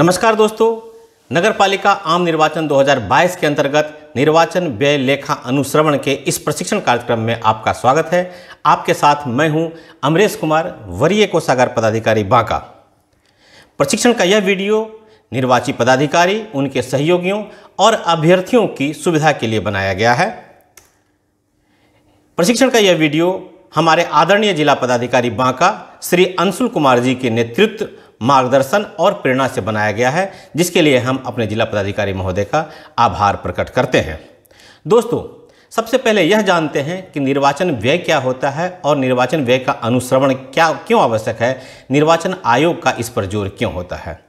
नमस्कार दोस्तों नगर पालिका आम निर्वाचन 2022 के अंतर्गत निर्वाचन व्यय लेखा अनुश्रवण के इस प्रशिक्षण कार्यक्रम में आपका स्वागत है आपके साथ मैं हूं अमरेश कुमार वरीय कोषागार पदाधिकारी बांका प्रशिक्षण का यह वीडियो निर्वाची पदाधिकारी उनके सहयोगियों और अभ्यर्थियों की सुविधा के लिए बनाया गया है प्रशिक्षण का यह वीडियो हमारे आदरणीय जिला पदाधिकारी बांका श्री अंशुल कुमार जी के नेतृत्व मार्गदर्शन और प्रेरणा से बनाया गया है जिसके लिए हम अपने जिला पदाधिकारी महोदय का आभार प्रकट करते हैं दोस्तों सबसे पहले यह जानते हैं कि निर्वाचन व्यय क्या होता है और निर्वाचन व्यय का अनुश्रवण क्या क्यों आवश्यक है निर्वाचन आयोग का इस पर जोर क्यों होता है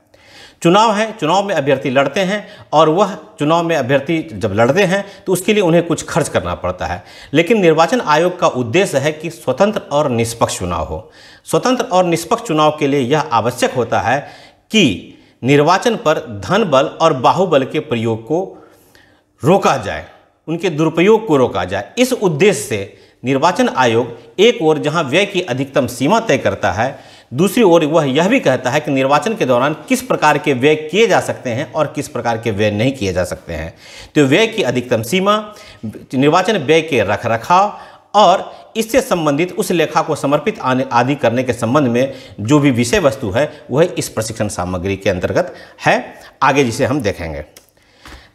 चुनाव है चुनाव में अभ्यर्थी लड़ते हैं और वह चुनाव में अभ्यर्थी जब लड़ते हैं तो उसके लिए उन्हें कुछ खर्च करना पड़ता है लेकिन निर्वाचन आयोग का उद्देश्य है कि स्वतंत्र और निष्पक्ष चुनाव हो स्वतंत्र और निष्पक्ष चुनाव के लिए यह आवश्यक होता है कि निर्वाचन पर धन बल और बाहुबल के प्रयोग को रोका जाए उनके दुरुपयोग को रोका जाए इस उद्देश्य से निर्वाचन आयोग एक ओर जहां व्यय की अधिकतम सीमा तय करता है दूसरी ओर वह यह भी कहता है कि निर्वाचन के दौरान किस प्रकार के व्यय किए जा सकते हैं और किस प्रकार के व्यय नहीं किए जा सकते हैं तो व्यय की अधिकतम सीमा निर्वाचन व्यय के रख रखाव और इससे संबंधित उस लेखा को समर्पित आदि करने के संबंध में जो भी विषय वस्तु है वह इस प्रशिक्षण सामग्री के अंतर्गत है आगे जिसे हम देखेंगे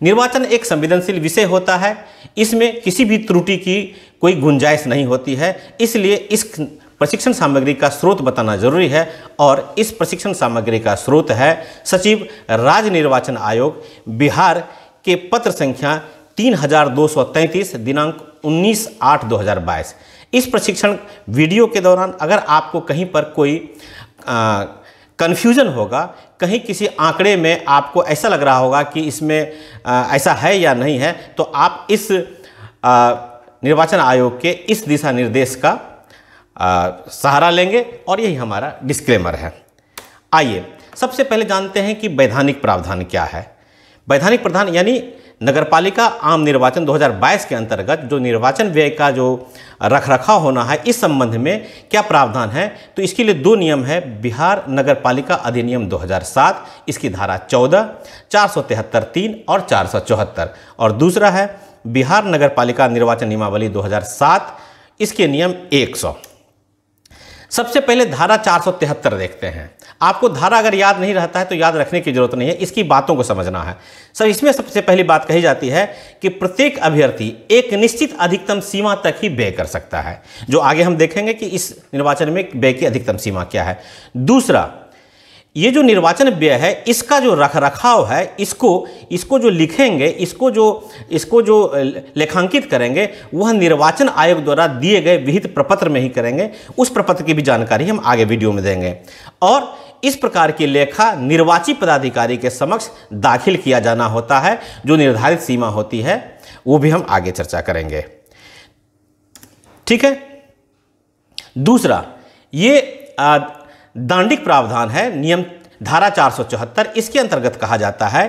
निर्वाचन एक संवेदनशील विषय होता है इसमें किसी भी त्रुटि की कोई गुंजाइश नहीं होती है इसलिए इस प्रशिक्षण सामग्री का स्रोत बताना जरूरी है और इस प्रशिक्षण सामग्री का स्रोत है सचिव राज्य निर्वाचन आयोग बिहार के पत्र संख्या तीन हजार दो सौ तैंतीस दिनांक उन्नीस आठ दो हज़ार बाईस इस प्रशिक्षण वीडियो के दौरान अगर आपको कहीं पर कोई कन्फ्यूजन होगा कहीं किसी आंकड़े में आपको ऐसा लग रहा होगा कि इसमें आ, ऐसा है या नहीं है तो आप इस आ, निर्वाचन आयोग के इस दिशा निर्देश का सहारा लेंगे और यही हमारा डिस्क्लेमर है आइए सबसे पहले जानते हैं कि वैधानिक प्रावधान क्या है वैधानिक प्रावधान यानी नगरपालिका आम निर्वाचन 2022 के अंतर्गत जो निर्वाचन व्यय का जो रख रखाव होना है इस संबंध में क्या प्रावधान है तो इसके लिए दो नियम है बिहार नगरपालिका अधिनियम 2007 इसकी धारा 14 चार सौ तीन और चार और दूसरा है बिहार नगरपालिका निर्वाचन नियमावली 2007 इसके नियम 100 सबसे पहले धारा चार देखते हैं आपको धारा अगर याद नहीं रहता है तो याद रखने की जरूरत नहीं है इसकी बातों को समझना है सर इसमें सबसे पहली बात कही जाती है कि प्रत्येक अभ्यर्थी एक निश्चित अधिकतम सीमा तक ही व्यय कर सकता है जो आगे हम देखेंगे कि इस निर्वाचन में व्यय की अधिकतम सीमा क्या है दूसरा ये जो निर्वाचन व्यय है इसका जो रख रखाव है इसको इसको जो लिखेंगे इसको जो इसको जो लेखांकित करेंगे वह निर्वाचन आयोग द्वारा दिए गए विहित प्रपत्र में ही करेंगे उस प्रपत्र की भी जानकारी हम आगे वीडियो में देंगे और इस प्रकार की लेखा निर्वाची पदाधिकारी के समक्ष दाखिल किया जाना होता है जो निर्धारित सीमा होती है वो भी हम आगे चर्चा करेंगे ठीक है दूसरा ये आ, दांडिक प्रावधान है नियम धारा चार इसके अंतर्गत कहा जाता है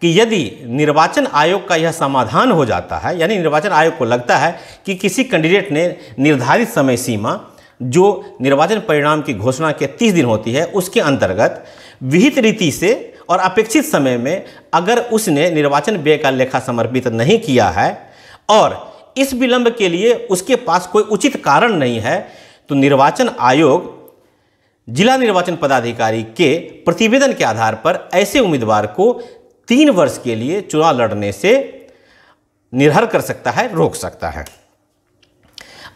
कि यदि निर्वाचन आयोग का यह समाधान हो जाता है यानी निर्वाचन आयोग को लगता है कि किसी कैंडिडेट ने निर्धारित समय सीमा जो निर्वाचन परिणाम की घोषणा के 30 दिन होती है उसके अंतर्गत विहित रीति से और अपेक्षित समय में अगर उसने निर्वाचन व्यय का लेखा समर्पित नहीं किया है और इस विलंब के लिए उसके पास कोई उचित कारण नहीं है तो निर्वाचन आयोग जिला निर्वाचन पदाधिकारी के प्रतिवेदन के आधार पर ऐसे उम्मीदवार को तीन वर्ष के लिए चुनाव लड़ने से निर्हर कर सकता है रोक सकता है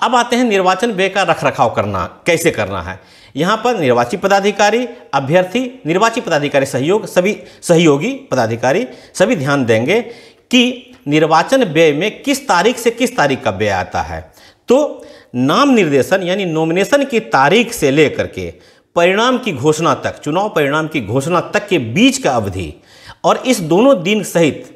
अब आते हैं निर्वाचन व्यय का रखरखाव करना कैसे करना है यहाँ पर निर्वाची पदाधिकारी अभ्यर्थी निर्वाची पदाधिकारी सहयोग सभी सहयोगी पदाधिकारी सभी ध्यान देंगे कि निर्वाचन व्यय में किस तारीख से किस तारीख का व्यय आता है तो नाम निर्देशन यानी नॉमिनेशन की तारीख से लेकर के परिणाम की घोषणा तक चुनाव परिणाम की घोषणा तक के बीच का अवधि और इस दोनों दिन सहित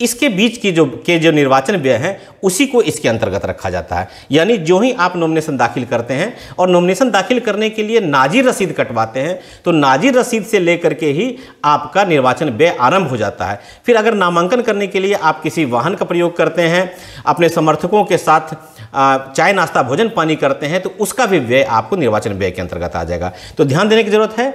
इसके बीच की जो के जो निर्वाचन व्यय हैं उसी को इसके अंतर्गत रखा जाता है यानी जो ही आप नॉमिनेशन दाखिल करते हैं और नॉमिनेशन दाखिल करने के लिए नाजिर रसीद कटवाते हैं तो नाजिर रसीद से लेकर के ही आपका निर्वाचन व्यय आरंभ हो जाता है फिर अगर नामांकन करने के लिए आप किसी वाहन का प्रयोग करते हैं अपने समर्थकों के साथ चाय नाश्ता भोजन पानी करते हैं तो उसका भी व्यय आपको निर्वाचन व्यय के अंतर्गत आ जाएगा तो ध्यान देने की जरूरत है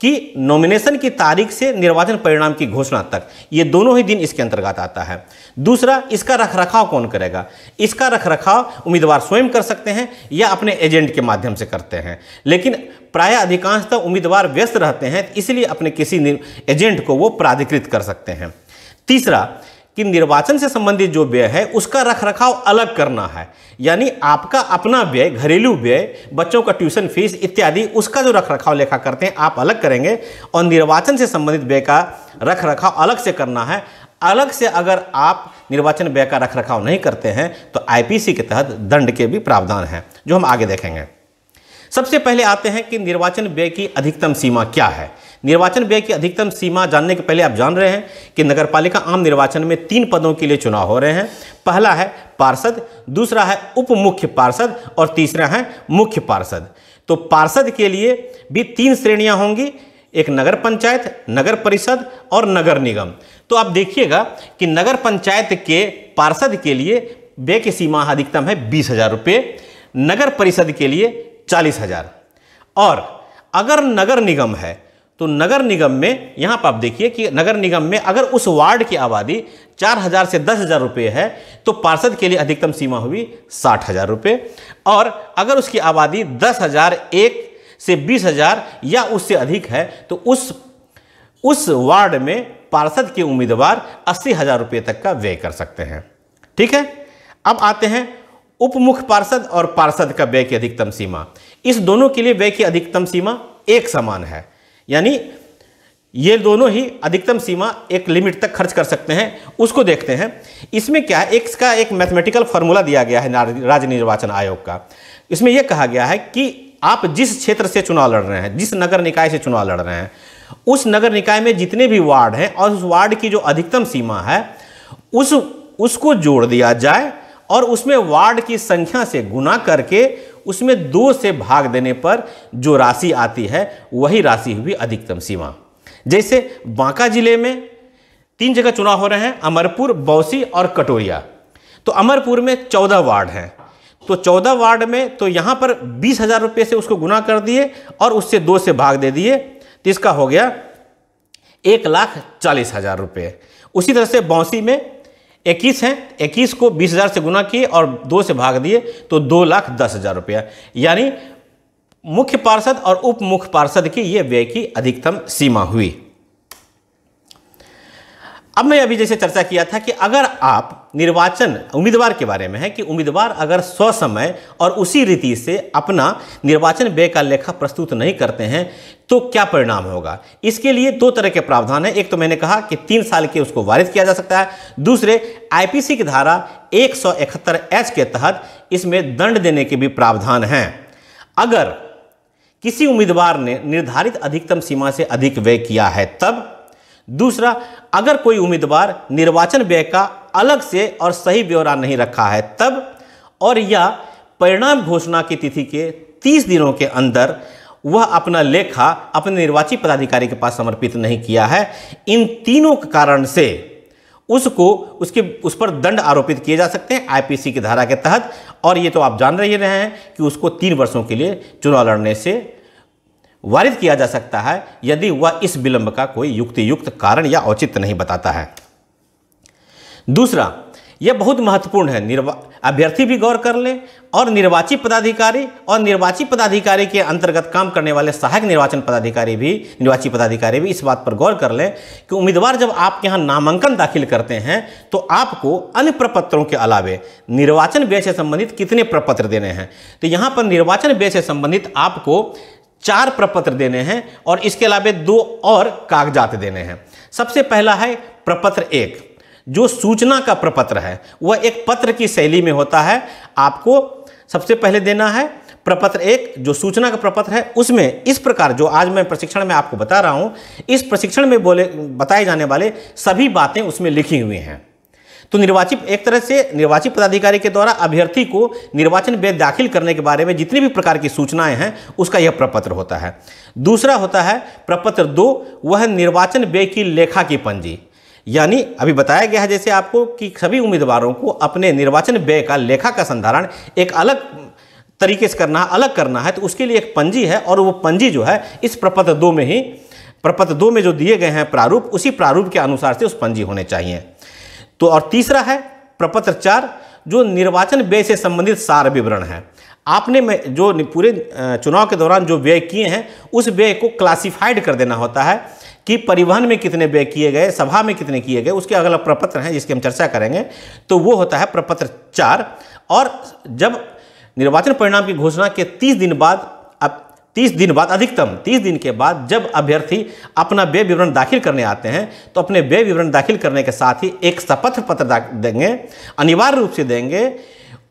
कि नॉमिनेशन की तारीख से निर्वाचन परिणाम की घोषणा तक ये दोनों ही दिन इसके अंतर्गत आता है दूसरा इसका रख रखाव कौन करेगा इसका रख रखाव उम्मीदवार स्वयं कर सकते हैं या अपने एजेंट के माध्यम से करते हैं लेकिन प्राय अधिकांशतः उम्मीदवार व्यस्त रहते हैं तो इसलिए अपने किसी एजेंट को वो प्राधिकृत कर सकते हैं तीसरा कि निर्वाचन से संबंधित जो व्यय है उसका रख रखाव अलग करना है यानी आपका अपना व्यय घरेलू व्यय बच्चों का ट्यूशन फीस इत्यादि उसका जो रख रखाव लेखा करते हैं आप अलग करेंगे और निर्वाचन से संबंधित व्यय का रख रखाव अलग से करना है अलग से अगर आप निर्वाचन व्यय का रख रखाव नहीं करते हैं तो आईपीसी के तहत दंड के भी प्रावधान हैं जो हम आगे देखेंगे सबसे पहले आते हैं कि निर्वाचन व्यय की अधिकतम सीमा क्या है निर्वाचन व्यय की अधिकतम सीमा जानने के पहले आप जान रहे हैं कि नगरपालिका आम निर्वाचन में तीन पदों के लिए चुनाव हो रहे हैं पहला है पार्षद दूसरा है उप मुख्य पार्षद और तीसरा है मुख्य पार्षद तो पार्षद के लिए भी तीन श्रेणियाँ होंगी एक नगर पंचायत नगर परिषद और नगर निगम तो आप देखिएगा कि नगर पंचायत के पार्षद के लिए व्यय की सीमा अधिकतम है बीस हज़ार रुपये नगर परिषद के लिए चालीस हज़ार और अगर नगर निगम है तो नगर निगम में यहां पर आप देखिए कि नगर निगम में अगर उस वार्ड की आबादी चार हज़ार से दस हज़ार रुपये है तो पार्षद के लिए अधिकतम सीमा हुई साठ हज़ार रुपये और अगर उसकी आबादी दस हज़ार एक से बीस हज़ार या उससे अधिक है तो उस उस वार्ड में पार्षद के उम्मीदवार अस्सी हज़ार रुपये तक का व्यय कर सकते हैं ठीक है अब आते हैं उपमुख पार्षद और पार्षद का व्यय की अधिकतम सीमा इस दोनों के लिए व्यय की अधिकतम सीमा एक समान है यानी ये दोनों ही अधिकतम सीमा एक लिमिट तक खर्च कर सकते हैं उसको देखते हैं इसमें क्या है एक्स का एक मैथमेटिकल फॉर्मूला दिया गया है राज्य निर्वाचन आयोग का इसमें यह कहा गया है कि आप जिस क्षेत्र से चुनाव लड़ रहे हैं जिस नगर निकाय से चुनाव लड़ रहे हैं उस नगर निकाय में जितने भी वार्ड हैं और उस वार्ड की जो अधिकतम सीमा है उस उसको जोड़ दिया जाए और उसमें वार्ड की संख्या से गुना करके उसमें दो से भाग देने पर जो राशि आती है वही राशि हुई अधिकतम सीमा जैसे बांका जिले में तीन जगह चुनाव हो रहे हैं अमरपुर बौसी और कटोरिया तो अमरपुर में चौदह वार्ड हैं तो चौदह वार्ड में तो यहाँ पर बीस हज़ार रुपये से उसको गुना कर दिए और उससे दो से भाग दे दिए तो इसका हो गया एक लाख चालीस हज़ार रुपये उसी तरह से बौसी में इक्कीस हैं इक्कीस को बीस हज़ार से गुना किए और दो से भाग दिए तो दो लाख दस हज़ार रुपया यानी मुख्य पार्षद और उप मुख्य पार्षद की ये व्यय की अधिकतम सीमा हुई अब मैं अभी जैसे चर्चा किया था कि अगर आप निर्वाचन उम्मीदवार के बारे में है कि उम्मीदवार अगर स्वसमय और उसी रीति से अपना निर्वाचन व्यय का लेखा प्रस्तुत नहीं करते हैं तो क्या परिणाम होगा इसके लिए दो तरह के प्रावधान हैं एक तो मैंने कहा कि तीन साल के उसको वारित किया जा सकता है दूसरे आईपीसी की धारा एक एच के तहत इसमें दंड देने के भी प्रावधान हैं अगर किसी उम्मीदवार ने निर्धारित अधिकतम सीमा से अधिक व्यय किया है तब दूसरा अगर कोई उम्मीदवार निर्वाचन व्यय का अलग से और सही ब्यौरा नहीं रखा है तब और या परिणाम घोषणा की तिथि के 30 दिनों के अंदर वह अपना लेखा अपने निर्वाची पदाधिकारी के पास समर्पित नहीं किया है इन तीनों कारण से उसको उसके उस पर दंड आरोपित किए जा सकते हैं आईपीसी की धारा के तहत और ये तो आप जान रही रहे हैं कि उसको तीन वर्षों के लिए चुनाव लड़ने से वारित किया जा सकता है यदि वह इस विलंब का कोई युक्ति युक्त कारण या औचित्य नहीं बताता है दूसरा यह बहुत महत्वपूर्ण है निर्वा अभ्यर्थी भी गौर कर ले और निर्वाची पदाधिकारी और निर्वाची पदाधिकारी के अंतर्गत काम करने वाले सहायक निर्वाचन पदाधिकारी भी निर्वाची पदाधिकारी भी इस बात पर गौर कर लें कि उम्मीदवार जब आपके यहाँ नामांकन दाखिल करते हैं तो आपको अन्य प्रपत्रों के अलावे निर्वाचन व्यय से संबंधित कितने प्रपत्र देने हैं तो यहाँ पर निर्वाचन व्यय से संबंधित आपको चार प्रपत्र देने हैं और इसके अलावा दो और कागजात देने हैं सबसे पहला है प्रपत्र एक जो सूचना का प्रपत्र है वह एक पत्र की शैली में होता है आपको सबसे पहले देना है प्रपत्र एक जो सूचना का प्रपत्र है उसमें इस प्रकार जो आज मैं प्रशिक्षण में आपको बता रहा हूँ इस प्रशिक्षण में बोले बताए जाने वाले सभी बातें उसमें लिखी हुई हैं तो निर्वाचित एक तरह से निर्वाचित पदाधिकारी के द्वारा अभ्यर्थी को निर्वाचन व्यय दाखिल करने के बारे में जितनी भी प्रकार की सूचनाएं हैं उसका यह प्रपत्र होता है दूसरा होता है प्रपत्र दो वह निर्वाचन व्यय की लेखा की पंजी यानी अभी बताया गया है जैसे आपको कि सभी उम्मीदवारों को अपने निर्वाचन व्यय का लेखा का संधारण एक अलग तरीके से करना है अलग करना है तो उसके लिए एक पंजी है और वो पंजी जो है इस प्रपत्र दो में ही प्रपत्र दो में जो दिए गए हैं प्रारूप उसी प्रारूप के अनुसार से उस पंजी होने चाहिए तो और तीसरा है प्रपत्र चार जो निर्वाचन व्यय से संबंधित सार विवरण है आपने में जो पूरे चुनाव के दौरान जो व्यय किए हैं उस व्यय को क्लासिफाइड कर देना होता है कि परिवहन में कितने व्यय किए गए सभा में कितने किए गए उसके अगला प्रपत्र हैं जिसकी हम चर्चा करेंगे तो वो होता है प्रपत्र चार और जब निर्वाचन परिणाम की घोषणा के तीस दिन बाद तीस दिन बाद अधिकतम तीस दिन के बाद जब अभ्यर्थी अपना व्यय विवरण दाखिल करने आते हैं तो अपने व्यय विवरण दाखिल करने के साथ ही एक शपथ पत्र देंगे अनिवार्य रूप से देंगे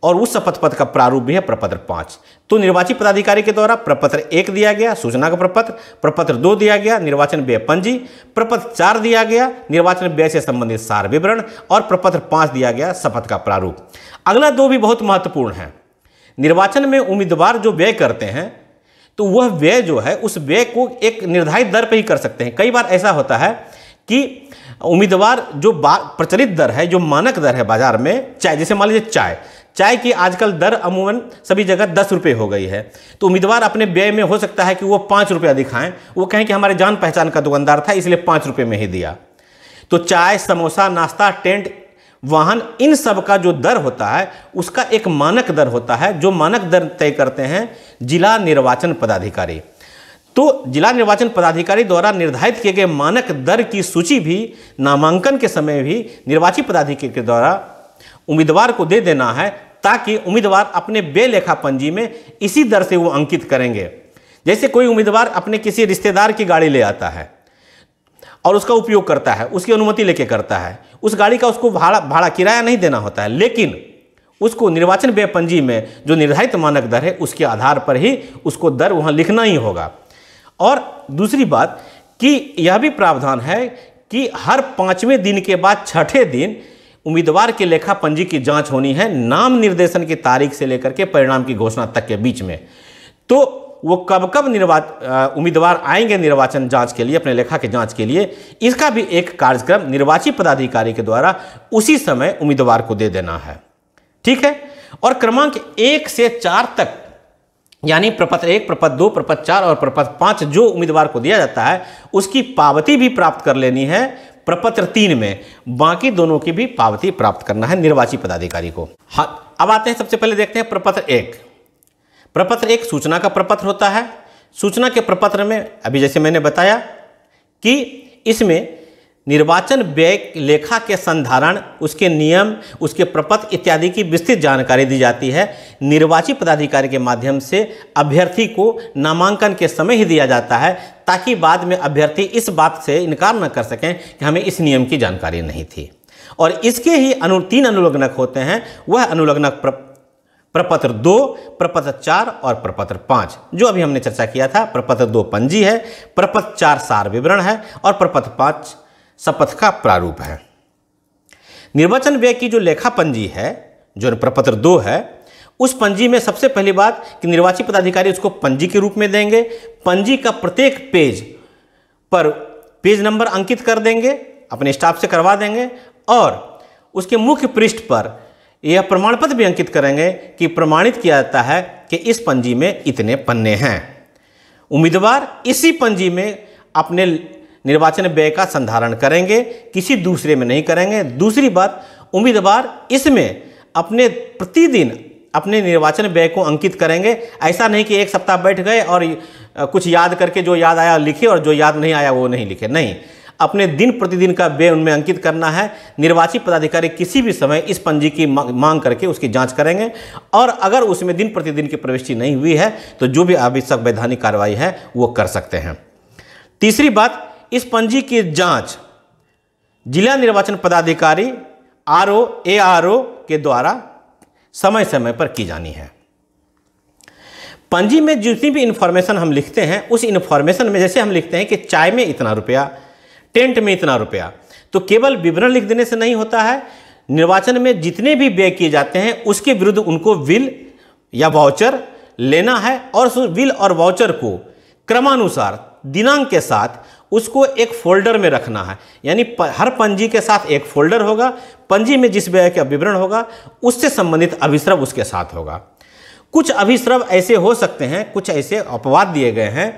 और उस शपथ पत्र का प्रारूप भी है प्रपत्र पाँच तो निर्वाचित पदाधिकारी के द्वारा प्रपत्र एक दिया गया सूचना का प्रपत्र प्रपत्र दो दिया गया निर्वाचन व्यय पंजी प्रपत्र चार दिया गया निर्वाचन व्यय से संबंधित सार विवरण और प्रपत्र पाँच दिया गया शपथ का प्रारूप अगला दो भी बहुत महत्वपूर्ण है निर्वाचन में उम्मीदवार जो व्यय करते हैं तो वह व्यय जो है उस व्यय को एक निर्धारित दर पर ही कर सकते हैं कई बार ऐसा होता है कि उम्मीदवार जो प्रचलित दर है जो मानक दर है बाजार में चाय जैसे मान लीजिए चाय चाय की आजकल दर अमूमन सभी जगह दस रुपये हो गई है तो उम्मीदवार अपने व्यय में हो सकता है कि वो पाँच रुपया दिखाएं वो कहें कि हमारे जान पहचान का दुकानदार था इसलिए पाँच रुपये में ही दिया तो चाय समोसा नाश्ता टेंट वाहन इन सब का जो दर होता है उसका एक मानक दर होता है जो मानक दर तय करते हैं जिला निर्वाचन पदाधिकारी तो जिला निर्वाचन पदाधिकारी द्वारा निर्धारित किए गए मानक दर की सूची भी नामांकन के समय भी निर्वाची पदाधिकारी के द्वारा उम्मीदवार को दे देना है ताकि उम्मीदवार अपने बेलेखा पंजी में इसी दर से वो अंकित करेंगे जैसे कोई उम्मीदवार अपने किसी रिश्तेदार की गाड़ी ले आता है और उसका उपयोग करता है उसकी अनुमति लेके करता है उस गाड़ी का उसको भाड़ा भाड़ा किराया नहीं देना होता है लेकिन उसको निर्वाचन व्यय पंजी में जो निर्धारित मानक दर है उसके आधार पर ही उसको दर वहाँ लिखना ही होगा और दूसरी बात कि यह भी प्रावधान है कि हर पाँचवें दिन के बाद छठे दिन उम्मीदवार के लेखा पंजी की जांच होनी है नाम निर्देशन की तारीख से लेकर के परिणाम की घोषणा तक के बीच में तो वो कब कब निर्वा उम्मीदवार आएंगे निर्वाचन जांच के लिए अपने लेखा के जांच के लिए इसका भी एक कार्यक्रम निर्वाची पदाधिकारी के द्वारा उसी समय उम्मीदवार को दे देना है ठीक है और क्रमांक एक से चार तक यानी प्रपत्र एक प्रपत्र दो प्रपत्र चार और प्रपत्र पांच जो उम्मीदवार को दिया जाता है उसकी पावती भी प्राप्त कर लेनी है प्रपत्र तीन में बाकी दोनों की भी पावती प्राप्त करना है निर्वाची पदाधिकारी को हाँ अब आते हैं सबसे पहले देखते हैं प्रपत्र एक प्रपत्र एक सूचना का प्रपत्र होता है सूचना के प्रपत्र में अभी जैसे मैंने बताया कि इसमें निर्वाचन व्यय लेखा के संधारण उसके नियम उसके प्रपत्र इत्यादि की विस्तृत जानकारी दी जाती है निर्वाचित पदाधिकारी के माध्यम से अभ्यर्थी को नामांकन के समय ही दिया जाता है ताकि बाद में अभ्यर्थी इस बात से इनकार न कर सकें कि हमें इस नियम की जानकारी नहीं थी और इसके ही अनु तीन अनुलग्नक होते हैं वह अनुलग्नक प्रपत्र दो प्रपत्र चार और प्रपत्र पाँच जो अभी हमने चर्चा किया था प्रपत्र दो पंजी है प्रपत्र चार सार विवरण है और प्रपत्र पाँच शपथ का प्रारूप है निर्वाचन व्यय की जो लेखा पंजी है जो प्रपत्र दो है उस पंजी में सबसे पहली बात कि निर्वाचित पदाधिकारी उसको पंजी के रूप में देंगे पंजी का प्रत्येक पेज पर पेज नंबर अंकित कर देंगे अपने स्टाफ से करवा देंगे और उसके मुख्य पृष्ठ पर यह प्रमाण पत्र भी अंकित करेंगे कि प्रमाणित किया जाता है कि इस पंजी में इतने पन्ने हैं उम्मीदवार इसी पंजी में अपने निर्वाचन व्यय का संधारण करेंगे किसी दूसरे में नहीं करेंगे दूसरी बात उम्मीदवार इसमें अपने प्रतिदिन अपने निर्वाचन व्यय को अंकित करेंगे ऐसा नहीं कि एक सप्ताह बैठ गए और कुछ याद करके जो याद आया लिखे और जो याद नहीं आया वो नहीं लिखे नहीं अपने दिन प्रतिदिन का व्यय उनमें अंकित करना है निर्वाची पदाधिकारी किसी भी समय इस पंजी की मांग करके उसकी जाँच करेंगे और अगर उसमें दिन प्रतिदिन की प्रविष्टि नहीं हुई है तो जो भी आवश्यक वैधानिक कार्रवाई है वो कर सकते हैं तीसरी बात इस पंजी की जाँच जिला निर्वाचन पदाधिकारी R O A R O के द्वारा समय समय पर की जानी है पंजी में जितनी भी इन्फॉर्मेशन हम लिखते हैं उस इन्फॉर्मेशन में जैसे हम लिखते हैं कि चाय में इतना रुपया टेंट में इतना रुपया तो केवल विवरण लिख देने से नहीं होता है निर्वाचन में जितने भी व्यय किए जाते हैं उसके विरुद्ध उनको विल या वाउचर लेना है और विल और वाउचर को क्रमानुसार दिनांक के साथ उसको एक फोल्डर में रखना है यानी हर पंजी के साथ एक फोल्डर होगा पंजी में जिस व्यय का विवरण होगा उससे संबंधित अभिश्रव उसके साथ होगा कुछ अभिश्रव ऐसे हो सकते हैं कुछ ऐसे अपवाद दिए गए हैं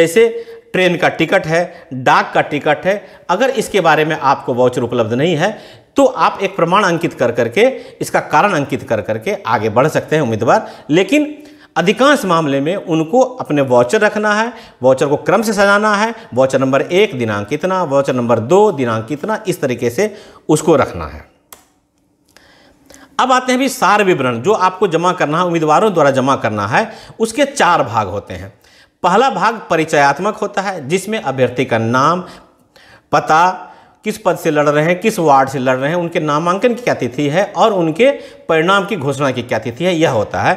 जैसे ट्रेन का टिकट है डाक का टिकट है अगर इसके बारे में आपको वाउचर उपलब्ध नहीं है तो आप एक प्रमाण अंकित कर करके इसका कारण अंकित कर करके आगे बढ़ सकते हैं उम्मीदवार लेकिन अधिकांश मामले में उनको अपने वाउचर रखना है वाउचर को क्रम से सजाना है वाउचर नंबर एक दिनांक कितना वाउचर नंबर दो दिनांक कितना इस तरीके से उसको रखना है अब आते हैं भी सार विवरण जो आपको जमा करना है उम्मीदवारों द्वारा जमा करना है उसके चार भाग होते हैं पहला भाग परिचयात्मक होता है जिसमें अभ्यर्थी का नाम पता किस पद से लड़ रहे हैं किस वार्ड से लड़ रहे हैं उनके नामांकन की क्या तिथि है और उनके परिणाम की घोषणा की क्या तिथि है यह होता है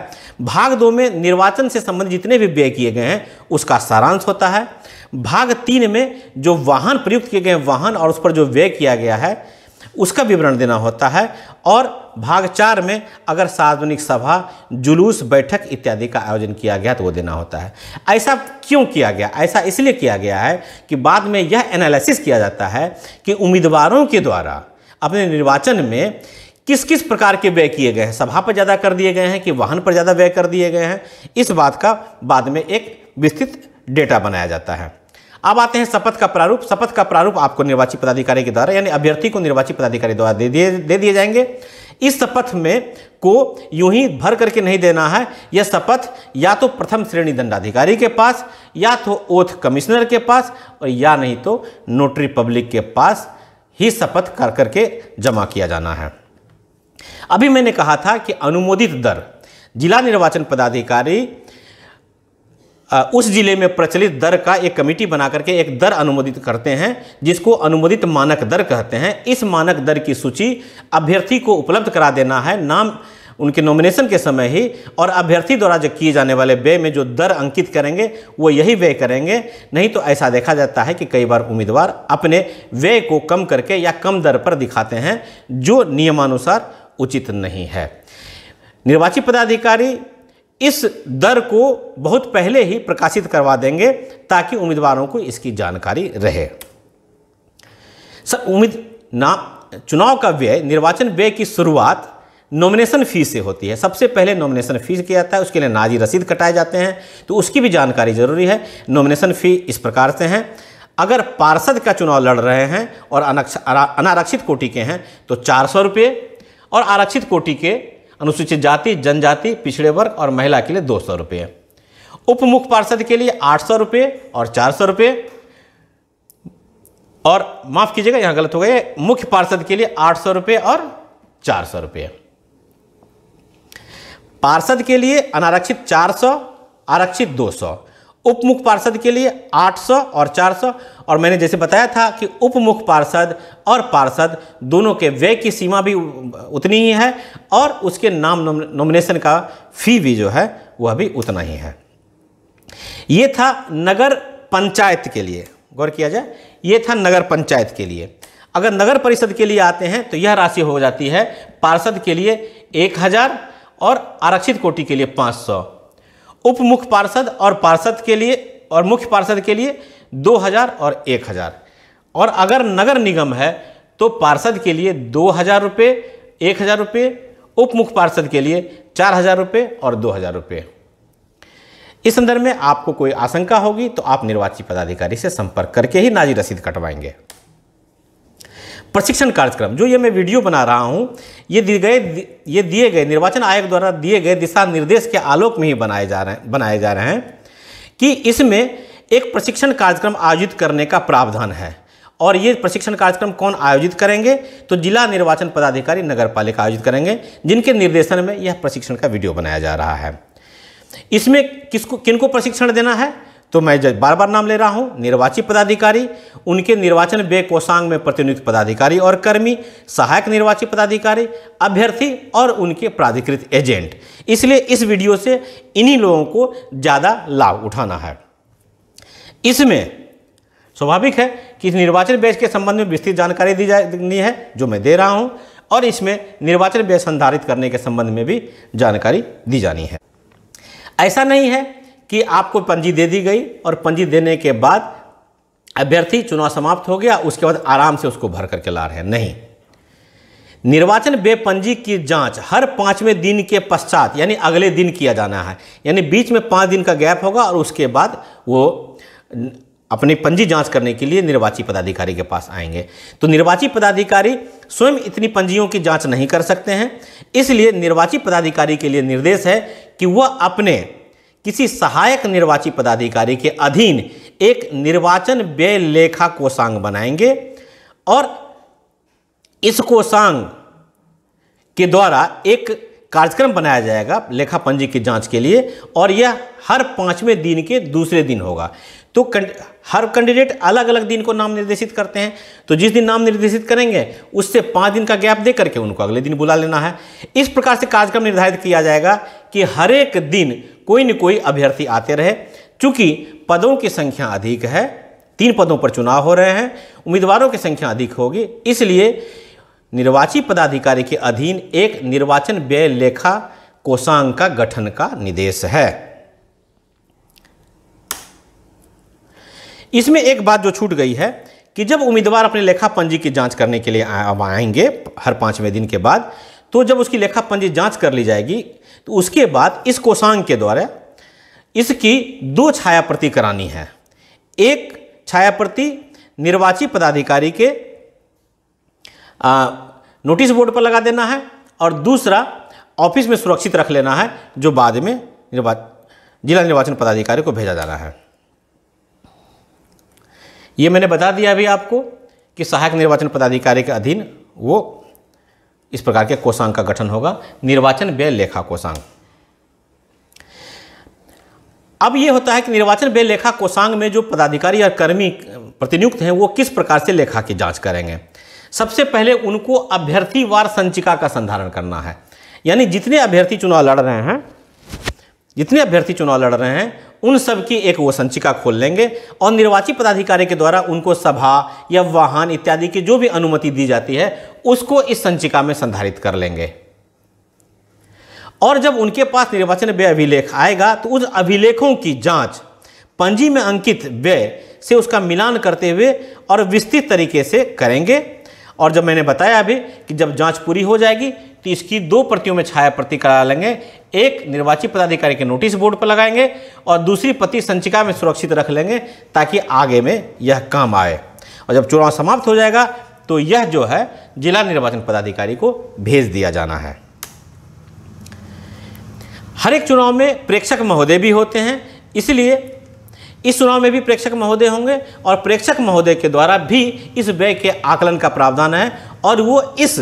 भाग दो में निर्वाचन से संबंधित जितने भी व्यय किए गए हैं उसका सारांश होता है भाग तीन में जो वाहन प्रयुक्त किए गए वाहन और उस पर जो व्यय किया गया है उसका विवरण देना होता है और भाग चार में अगर सार्वजनिक सभा जुलूस बैठक इत्यादि का आयोजन किया गया तो वो देना होता है ऐसा क्यों किया गया ऐसा इसलिए किया गया है कि बाद में यह एनालिसिस किया जाता है कि उम्मीदवारों के द्वारा अपने निर्वाचन में किस किस प्रकार के व्यय किए गए हैं सभा पर ज़्यादा कर दिए गए हैं कि वाहन पर ज़्यादा व्यय कर दिए गए हैं इस बात का बाद में एक विस्तृत डेटा बनाया जाता है अब आते हैं शपथ का प्रारूप शपथ का प्रारूप आपको निर्वाचित पदाधिकारी के द्वारा यानी अभ्यर्थी को निर्वाचित पदाधिकारी द्वारा दे दिए दे दिए जाएंगे इस शपथ में को यूं ही भर करके नहीं देना है यह शपथ या तो प्रथम श्रेणी दंडाधिकारी के पास या तो ओथ कमिश्नर के पास और या नहीं तो नोटरी पब्लिक के पास ही शपथ कर करके जमा किया जाना है अभी मैंने कहा था कि अनुमोदित दर जिला निर्वाचन पदाधिकारी उस जिले में प्रचलित दर का एक कमेटी बना करके एक दर अनुमोदित करते हैं जिसको अनुमोदित मानक दर कहते हैं इस मानक दर की सूची अभ्यर्थी को उपलब्ध करा देना है नाम उनके नॉमिनेशन के समय ही और अभ्यर्थी द्वारा जो किए जाने वाले व्यय में जो दर अंकित करेंगे वो यही व्यय करेंगे नहीं तो ऐसा देखा जाता है कि कई बार उम्मीदवार अपने व्यय को कम करके या कम दर पर दिखाते हैं जो नियमानुसार उचित नहीं है निर्वाचित पदाधिकारी इस दर को बहुत पहले ही प्रकाशित करवा देंगे ताकि उम्मीदवारों को इसकी जानकारी रहे सर उम्मीद ना चुनाव का व्यय निर्वाचन व्यय की शुरुआत नॉमिनेशन फीस से होती है सबसे पहले नॉमिनेशन फीस किया जाता है उसके लिए नाजी रसीद कटाए जाते हैं तो उसकी भी जानकारी जरूरी है नॉमिनेशन फ़ी इस प्रकार से हैं अगर पार्षद का चुनाव लड़ रहे हैं और अनारक्षित कोटि के हैं तो चार सौ रुपये और आरक्षित कोटि के अनुसूचित जाति जनजाति पिछड़े वर्ग और महिला के लिए दो सौ रुपये उप मुख्य पार्षद के लिए आठ सौ रुपये और चार सौ रुपये और माफ़ कीजिएगा यहाँ गलत हो गए मुख्य पार्षद के लिए आठ सौ रुपये और चार सौ रुपये पार्षद के लिए अनारक्षित चार सौ आरक्षित दो सौ मुख्य पार्षद के लिए 800 और 400 और मैंने जैसे बताया था कि मुख्य पार्षद और पार्षद दोनों के व्यय की सीमा भी उतनी ही है और उसके नाम नॉमिनेशन का फी भी जो है वह भी उतना ही है ये था नगर पंचायत के लिए गौर किया जाए ये था नगर पंचायत के लिए अगर नगर परिषद के लिए आते हैं तो यह राशि हो जाती है पार्षद के लिए एक हज़ार और आरक्षित कोटि के लिए पाँच सौ उप मुख्य पार्षद और पार्षद के लिए और मुख्य पार्षद के लिए 2000 और 1000 और अगर नगर निगम है तो पार्षद के लिए दो हज़ार रुपये एक हज़ार रुपये उप मुख्य पार्षद के लिए चार हज़ार रुपये और दो हज़ार रुपये इस संदर्भ में आपको कोई आशंका होगी तो आप निर्वाची पदाधिकारी से संपर्क करके ही नाजी रसीद कटवाएंगे प्रशिक्षण कार्यक्रम जो ये मैं वीडियो बना रहा हूँ ये दिए गए ये दिए गए निर्वाचन आयोग द्वारा दिए गए दिशा निर्देश के आलोक में ही बनाए जा रहे हैं बनाए जा रहे हैं कि इसमें एक प्रशिक्षण कार्यक्रम आयोजित करने का प्रावधान है और ये प्रशिक्षण कार्यक्रम कौन आयोजित करेंगे तो जिला निर्वाचन पदाधिकारी नगर पालिका आयोजित करेंगे जिनके निर्देशन में यह प्रशिक्षण का वीडियो बनाया जा रहा है इसमें किसको किनको प्रशिक्षण देना है तो मैं बार बार नाम ले रहा हूँ निर्वाचित पदाधिकारी उनके निर्वाचन व्यय कोषांग में प्रतिनियुक्त पदाधिकारी और कर्मी सहायक निर्वाचित पदाधिकारी अभ्यर्थी और उनके प्राधिकृत एजेंट इसलिए इस वीडियो से इन्हीं लोगों को ज़्यादा लाभ उठाना है इसमें स्वाभाविक है कि निर्वाचन व्यय के संबंध में विस्तृत जानकारी दी जानी है जो मैं दे रहा हूँ और इसमें निर्वाचन व्यय संधारित करने के संबंध में भी जानकारी दी जानी है ऐसा नहीं है कि आपको पंजी दे दी गई और पंजी देने के बाद अभ्यर्थी चुनाव समाप्त हो गया उसके बाद आराम से उसको भर करके ला रहे हैं नहीं निर्वाचन बेपंजी पंजी की जांच हर पाँचवें दिन के पश्चात यानी अगले दिन किया जाना है यानी बीच में पाँच दिन का गैप होगा और उसके बाद वो अपनी पंजी जांच करने के लिए निर्वाची पदाधिकारी के पास आएंगे तो निर्वाची पदाधिकारी स्वयं इतनी पंजियों की जांच नहीं कर सकते हैं इसलिए निर्वाची पदाधिकारी के लिए निर्देश है कि वह अपने किसी सहायक निर्वाची पदाधिकारी के अधीन एक निर्वाचन व्यय लेखा कोषांग बनाएंगे और इस कोषांग के द्वारा एक कार्यक्रम बनाया जाएगा लेखा पंजी की जांच के लिए और यह हर पाँचवें दिन के दूसरे दिन होगा तो कंड, हर कैंडिडेट अलग अलग दिन को नाम निर्देशित करते हैं तो जिस दिन नाम निर्देशित करेंगे उससे पाँच दिन का गैप दे करके उनको अगले दिन बुला लेना है इस प्रकार से कार्यक्रम निर्धारित किया जाएगा कि हर एक दिन कोई न कोई अभ्यर्थी आते रहे चूंकि पदों की संख्या अधिक है तीन पदों पर चुनाव हो रहे हैं उम्मीदवारों की संख्या अधिक होगी इसलिए निर्वाची पदाधिकारी के अधीन एक निर्वाचन व्यय लेखा कोषांग का गठन का निर्देश है इसमें एक बात जो छूट गई है कि जब उम्मीदवार अपने लेखा पंजी की जांच करने के लिए आएंगे हर पांचवें दिन के बाद तो जब उसकी लेखा पंजी जांच कर ली जाएगी तो उसके बाद इस कोषांग के द्वारा इसकी दो छाया प्रति करानी है एक छाया प्रति निर्वाची पदाधिकारी के आ, नोटिस बोर्ड पर लगा देना है और दूसरा ऑफिस में सुरक्षित रख लेना है जो बाद में निर्वाच जिला निर्वाचन पदाधिकारी को भेजा जाना है ये मैंने बता दिया अभी आपको कि सहायक निर्वाचन पदाधिकारी के अधीन वो इस प्रकार के कोषांग का गठन होगा निर्वाचन व्यय लेखा कोषांग अब यह होता है कि निर्वाचन व्यय लेखा कोषांग में जो पदाधिकारी और कर्मी प्रतिनियुक्त हैं वो किस प्रकार से लेखा की जांच करेंगे सबसे पहले उनको अभ्यर्थी वार संचिका का संधारण करना है यानी जितने अभ्यर्थी चुनाव लड़ रहे हैं जितने अभ्यर्थी चुनाव लड़ रहे हैं उन सब की एक वो संचिका खोल लेंगे और निर्वाचित पदाधिकारी के द्वारा उनको सभा या वाहन इत्यादि की जो भी अनुमति दी जाती है उसको इस संचिका में संधारित कर लेंगे और जब उनके पास निर्वाचन व्यय अभिलेख आएगा तो उस अभिलेखों की जांच पंजी में अंकित व्यय से उसका मिलान करते हुए और विस्तृत तरीके से करेंगे और जब मैंने बताया अभी कि जब जांच पूरी हो जाएगी तो इसकी दो प्रतियों में छाया प्रति करा लेंगे एक निर्वाचित पदाधिकारी के नोटिस बोर्ड पर लगाएंगे और दूसरी प्रति संचिका में सुरक्षित रख लेंगे ताकि आगे में यह काम आए और जब चुनाव समाप्त हो जाएगा तो यह जो है जिला निर्वाचन पदाधिकारी को भेज दिया जाना है हर एक चुनाव में प्रेक्षक महोदय भी होते हैं इसलिए इस चुनाव में भी प्रेक्षक महोदय होंगे और प्रेक्षक महोदय के द्वारा भी इस व्यय के आकलन का प्रावधान है और वो इस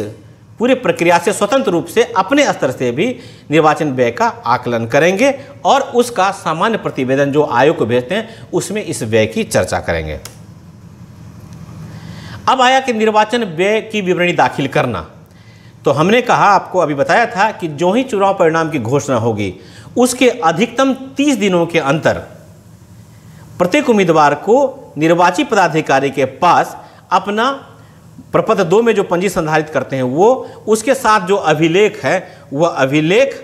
पूरे प्रक्रिया से स्वतंत्र रूप से अपने स्तर से भी निर्वाचन व्यय का आकलन करेंगे और उसका सामान्य प्रतिवेदन जो आयोग को भेजते हैं उसमें इस व्यय की चर्चा करेंगे अब आया कि निर्वाचन व्यय की विवरणी दाखिल करना तो हमने कहा आपको अभी बताया था कि जो ही चुनाव परिणाम की घोषणा होगी उसके अधिकतम तीस दिनों के अंतर प्रत्येक उम्मीदवार को निर्वाची पदाधिकारी के पास अपना प्रपत्र दो में जो पंजी संधारित करते हैं वो उसके साथ जो अभिलेख है वह अभिलेख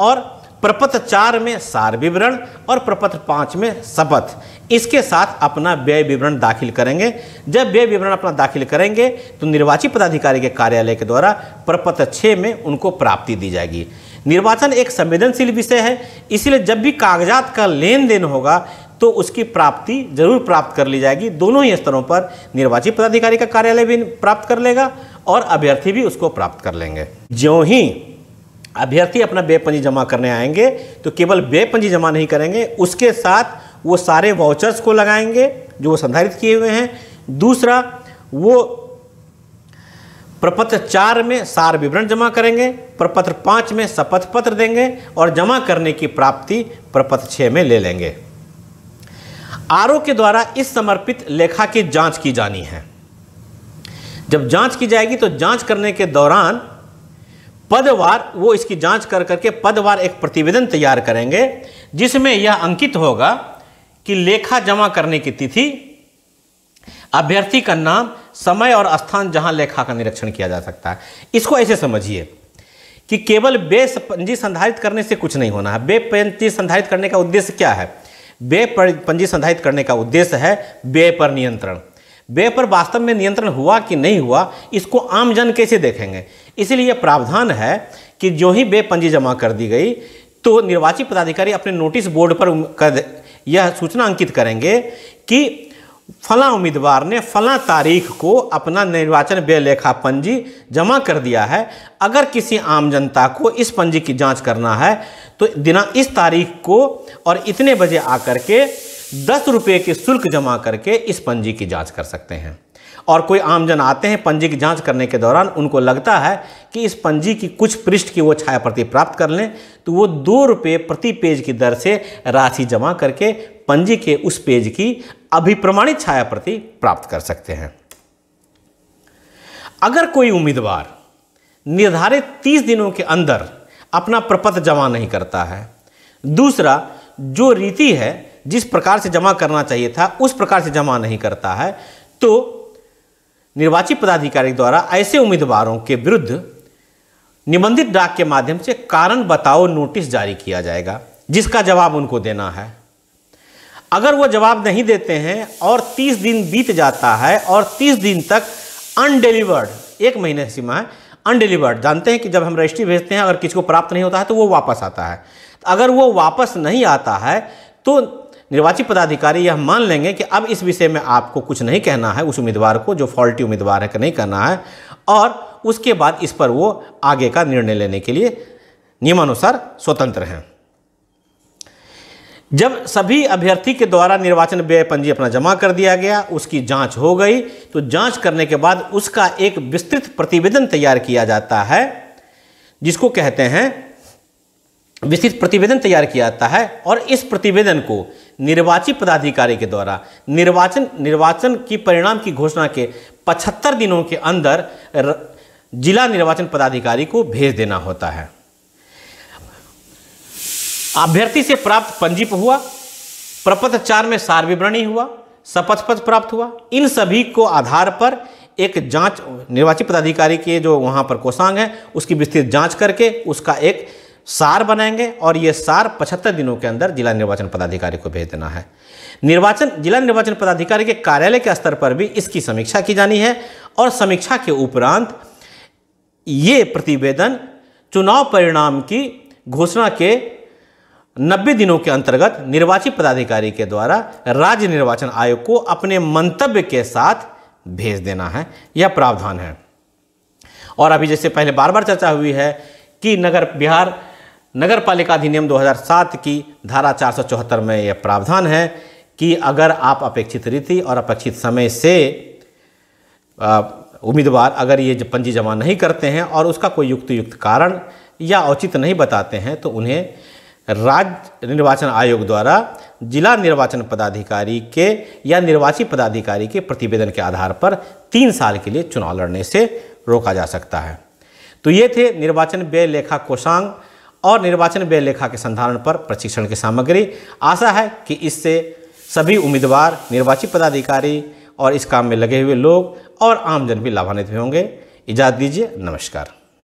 और प्रपत्र चार में सार विवरण और प्रपत्र पाँच में शपथ इसके साथ अपना व्यय विवरण दाखिल करेंगे जब व्यय विवरण अपना दाखिल करेंगे तो निर्वाचित पदाधिकारी के कार्यालय के द्वारा प्रपत्र छः में उनको प्राप्ति दी जाएगी निर्वाचन एक संवेदनशील विषय है इसलिए जब भी कागजात का लेन देन होगा तो उसकी प्राप्ति जरूर प्राप्त कर ली जाएगी दोनों ही स्तरों पर निर्वाचित पदाधिकारी का कार्यालय भी प्राप्त कर लेगा और अभ्यर्थी भी उसको प्राप्त कर लेंगे ज्यों ही अभ्यर्थी अपना बेपंजी पंजी जमा करने आएंगे तो केवल बेपंजी पंजी जमा नहीं करेंगे उसके साथ वो सारे वाउचर्स को लगाएंगे जो वो संधारित किए हुए हैं दूसरा वो प्रपत्र चार में सार विवरण जमा करेंगे प्रपत्र पाँच में शपथ पत्र देंगे और जमा करने की प्राप्ति प्रपत्र छः में ले लेंगे आर के द्वारा इस समर्पित लेखा की जांच की जानी है जब जांच की जाएगी तो जांच करने के दौरान पदवार वो इसकी जांच कर करके पदवार एक प्रतिवेदन तैयार करेंगे जिसमें यह अंकित होगा कि लेखा जमा करने की तिथि अभ्यर्थी का नाम समय और स्थान जहां लेखा का निरीक्षण किया जा सकता है इसको ऐसे समझिए कि केवल बेपंजी संधारित करने से कुछ नहीं होना है बेपंजी संधारित करने का उद्देश्य क्या है बे पंजी संधारित करने का उद्देश्य है बे पर नियंत्रण बे पर वास्तव में नियंत्रण हुआ कि नहीं हुआ इसको आम जन कैसे देखेंगे इसलिए प्रावधान है कि जो ही बेपंजी जमा कर दी गई तो निर्वाचित पदाधिकारी अपने नोटिस बोर्ड पर यह सूचना अंकित करेंगे कि फला उम्मीदवार ने फला तारीख को अपना निर्वाचन व्यय लेखा पंजी जमा कर दिया है अगर किसी आम जनता को इस पंजी की जांच करना है तो दिना इस तारीख को और इतने बजे आकर के दस रुपये के शुल्क जमा करके इस पंजी की जांच कर सकते हैं और कोई आमजन आते हैं पंजी की जांच करने के दौरान उनको लगता है कि इस पंजी की कुछ पृष्ठ की वो छाया प्रति प्राप्त कर लें तो वो दो रुपये प्रति पेज की दर से राशि जमा करके पंजी के उस पेज की अभिप्रमाणित छाया प्रति प्राप्त कर सकते हैं अगर कोई उम्मीदवार निर्धारित तीस दिनों के अंदर अपना प्रपत्र जमा नहीं करता है दूसरा जो रीति है जिस प्रकार से जमा करना चाहिए था उस प्रकार से जमा नहीं करता है तो निर्वाचित पदाधिकारी द्वारा ऐसे उम्मीदवारों के विरुद्ध निबंधित डाक के माध्यम से कारण बताओ नोटिस जारी किया जाएगा जिसका जवाब उनको देना है अगर वो जवाब नहीं देते हैं और 30 दिन बीत जाता है और 30 दिन तक अनडिलीवर्ड एक महीने सीमा है अनडिलीवर्ड जानते हैं कि जब हम रजिस्ट्री भेजते हैं अगर किसी को प्राप्त नहीं होता है तो वो वापस आता है अगर वो वापस नहीं आता है तो निर्वाचित पदाधिकारी यह मान लेंगे कि अब इस विषय में आपको कुछ नहीं कहना है उस उम्मीदवार को जो फॉल्टी उम्मीदवार है कि नहीं करना है और उसके बाद इस पर वो आगे का निर्णय लेने के लिए नियमानुसार स्वतंत्र हैं जब सभी अभ्यर्थी के द्वारा निर्वाचन व्यय पंजी अपना जमा कर दिया गया उसकी जांच हो गई तो जांच करने के बाद उसका एक विस्तृत प्रतिवेदन तैयार किया जाता है जिसको कहते हैं विस्तृत प्रतिवेदन तैयार किया जाता है और इस प्रतिवेदन को निर्वाची पदाधिकारी के द्वारा निर्वाचन निर्वाचन की परिणाम की घोषणा के 75 दिनों के अंदर जिला निर्वाचन पदाधिकारी को भेज देना होता है अभ्यर्थी से प्राप्त पंजीप हुआ प्रपत्र चार में सार विवरणी हुआ शपथ पत्र प्राप्त हुआ इन सभी को आधार पर एक जांच निर्वाचित पदाधिकारी के जो वहां पर कोषांग है उसकी विस्तृत जांच करके उसका एक सार बनाएंगे और ये सार पचहत्तर दिनों के अंदर जिला निर्वाचन पदाधिकारी को भेज देना है निर्वाचन जिला निर्वाचन पदाधिकारी के कार्यालय के स्तर पर भी इसकी समीक्षा की जानी है और समीक्षा के उपरांत ये प्रतिवेदन चुनाव परिणाम की घोषणा के 90 दिनों के अंतर्गत निर्वाचित पदाधिकारी के द्वारा राज्य निर्वाचन आयोग को अपने मंतव्य के साथ भेज देना है यह प्रावधान है और अभी जैसे पहले बार बार चर्चा हुई है कि नगर बिहार नगर पालिका अधिनियम 2007 की धारा चार में यह प्रावधान है कि अगर आप अपेक्षित रीति और अपेक्षित समय से उम्मीदवार अगर ये पंजी जमा नहीं करते हैं और उसका कोई युक्त युक्त कारण या औचित नहीं बताते हैं तो उन्हें राज्य निर्वाचन आयोग द्वारा जिला निर्वाचन पदाधिकारी के या निर्वाची पदाधिकारी के प्रतिवेदन के आधार पर तीन साल के लिए चुनाव लड़ने से रोका जा सकता है तो ये थे निर्वाचन व्यय लेखा कोषांग और निर्वाचन व्यय लेखा के संधारण पर प्रशिक्षण की सामग्री आशा है कि इससे सभी उम्मीदवार निर्वाचित पदाधिकारी और इस काम में लगे हुए लोग और आमजन भी लाभान्वित होंगे इजाज़त दीजिए नमस्कार